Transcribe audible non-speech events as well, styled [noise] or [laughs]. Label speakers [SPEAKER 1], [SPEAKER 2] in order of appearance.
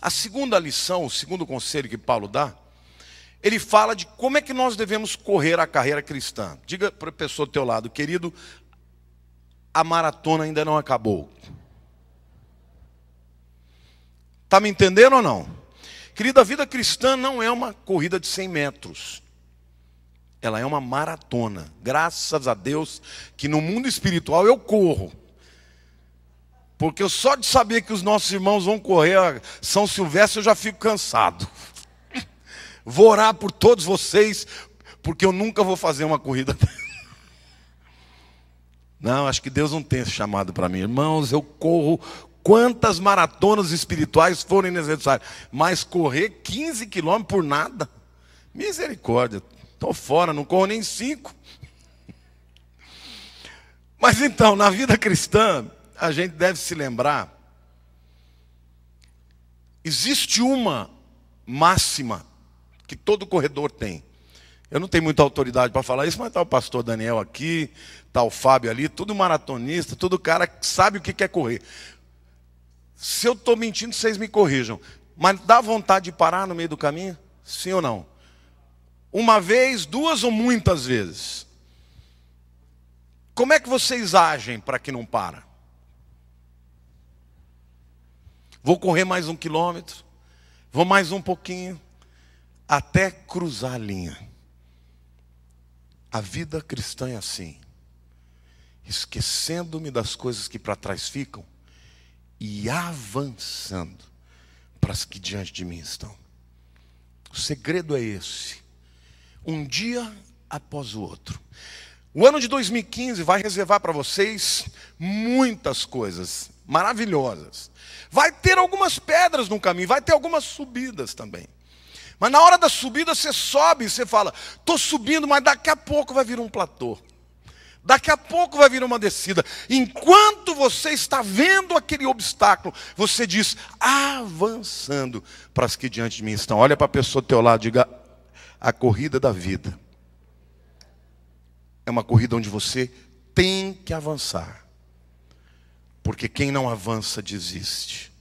[SPEAKER 1] A segunda lição, o segundo conselho que Paulo dá, ele fala de como é que nós devemos correr a carreira cristã. Diga para a pessoa do teu lado, querido, a maratona ainda não acabou. Está me entendendo ou não? Querido, a vida cristã não é uma corrida de 100 metros. Ela é uma maratona. Graças a Deus que no mundo espiritual eu corro. Porque eu só de saber que os nossos irmãos vão correr a São Silvestre, eu já fico cansado. Vou orar por todos vocês, porque eu nunca vou fazer uma corrida. [laughs] Não, acho que Deus não tem esse chamado para mim. Irmãos, eu corro quantas maratonas espirituais forem necessárias, mas correr 15 quilômetros por nada, misericórdia, estou fora, não corro nem cinco. [laughs] Mas então, na vida cristã, a gente deve se lembrar, existe uma máxima que todo corredor tem. Eu não tenho muita autoridade para falar isso, mas está o pastor Daniel aqui, está o Fábio ali, tudo maratonista, tudo cara que sabe o que quer correr. Se eu estou mentindo, vocês me corrijam. Mas dá vontade de parar no meio do caminho? Sim ou não? Uma vez, duas ou muitas vezes? Como é que vocês agem para que não para? Vou correr mais um quilômetro, vou mais um pouquinho, até cruzar a linha. A vida cristã é assim, esquecendo-me das coisas que para trás ficam e avançando para as que diante de mim estão. O segredo é esse. Um dia após o outro. O ano de 2015 vai reservar para vocês muitas coisas maravilhosas. Vai ter algumas pedras no caminho, vai ter algumas subidas também. Mas na hora da subida você sobe e você fala: estou subindo, mas daqui a pouco vai vir um platô. Daqui a pouco vai vir uma descida. Enquanto você está vendo aquele obstáculo, você diz, avançando para as que diante de mim estão. Olha para a pessoa do teu lado, diga, a corrida da vida é uma corrida onde você tem que avançar. Porque quem não avança desiste.